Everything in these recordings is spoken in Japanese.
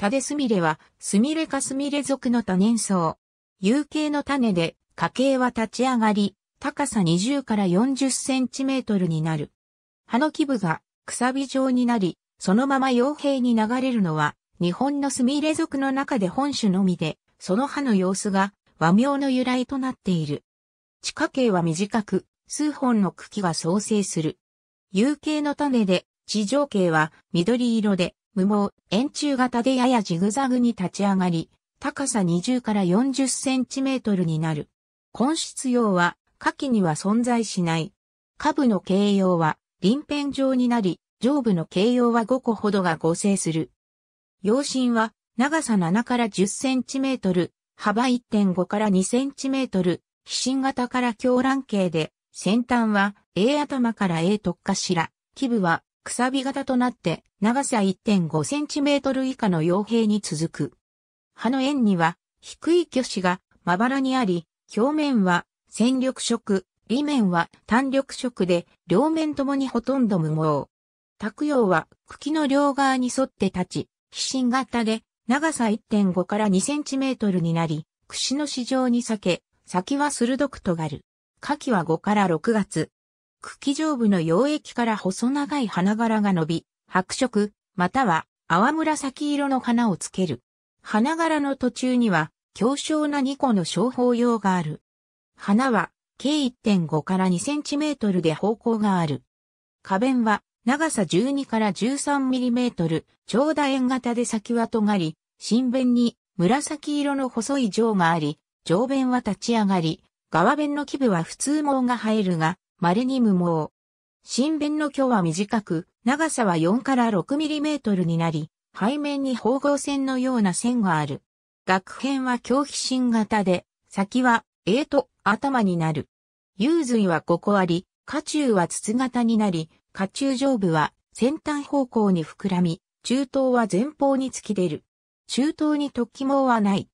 タデスミレは、スミレかスミレ属の多年草。有形の種で、花茎は立ち上がり、高さ20から40センチメートルになる。葉の基部が、くさび状になり、そのまま傭兵に流れるのは、日本のスミレ族の中で本種のみで、その葉の様子が和名の由来となっている。地下茎は短く、数本の茎が創生する。有形の種で、地上茎は緑色で、無毛、円柱型でややジグザグに立ち上がり、高さ20から40センチメートルになる。根室用は、下記には存在しない。下部の形容は、臨片状になり、上部の形容は5個ほどが合成する。用心は、長さ7から10センチメートル、幅1.5から2センチメートル、飛信型から狂乱形で、先端は A 頭から A 突ら、基部はくさび型となって、長さ 1.5cm 以下の傭兵に続く。葉の円には、低い巨子がまばらにあり、表面は戦力色、裏面は単力色で、両面ともにほとんど無毛。卓用は茎の両側に沿って立ち、皮心型で、長さ1.5から2センチメートルになり、串の市場に裂け、先は鋭く尖る。夏季は5から6月、茎上部の溶液から細長い花柄が伸び、白色、または淡紫色の花をつける。花柄の途中には、強小な2個の小法葉がある。花は、計1.5から2センチメートルで方向がある。花弁は、長さ12から13ミリメートル、長楕円型で先は尖り、新弁に紫色の細い上があり、上弁は立ち上がり、側弁の基部は普通毛が生えるが、稀に無毛。新弁の距は短く、長さは4から6ミリメートルになり、背面に縫合線のような線がある。学編は狂気心型で、先は、ええと、頭になる。幽髄は5個あり、下中は筒型になり、下中上部は先端方向に膨らみ、中頭は前方に突き出る。中頭に突起毛はない。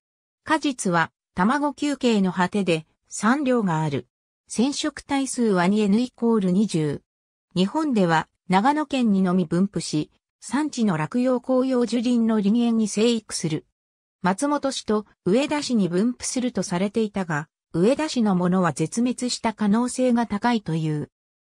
果実は卵球形の果てで3両がある。染色体数は 2N イコール20。日本では長野県にのみ分布し、産地の落葉紅葉樹林の林園に生育する。松本市と上田市に分布するとされていたが、上田市のものは絶滅した可能性が高いという。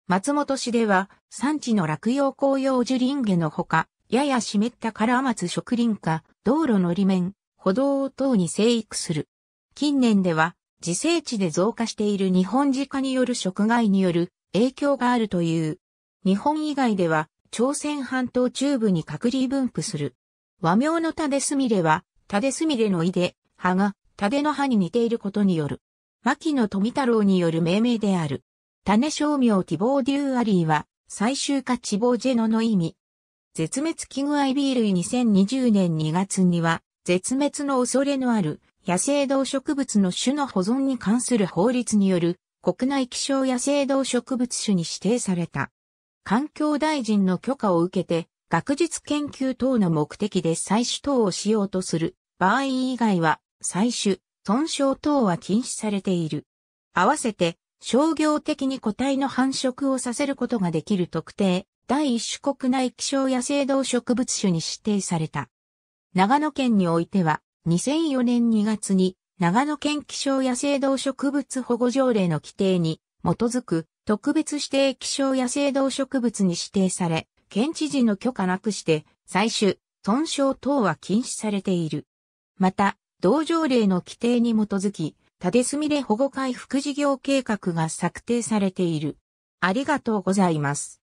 松本市では産地の落葉紅葉樹林下のほか、やや湿ったカラー松植林か、道路の裏面、歩道等に生育する。近年では自生地で増加している日本自家による食害による影響があるという。日本以外では朝鮮半島中部に隔離分布する。和名のタデスミレは、タデスミレの胃で、葉が、タデの葉に似ていることによる。牧野富太郎による命名である。種商名ティボーデューアリーは、最終化チボージェノの意味。絶滅危惧アイビー類2020年2月には、絶滅の恐れのある野生動植物の種の保存に関する法律による国内希少野生動植物種に指定された。環境大臣の許可を受けて、学術研究等の目的で採取等をしようとする場合以外は採取、損傷等は禁止されている。合わせて商業的に個体の繁殖をさせることができる特定、第一種国内希少野生動植物種に指定された。長野県においては、2004年2月に長野県気象野生動植物保護条例の規定に基づく特別指定気象野生動植物に指定され、県知事の許可なくして採取、損傷等は禁止されている。また、同条例の規定に基づき、縦すみれ保護回復事業計画が策定されている。ありがとうございます。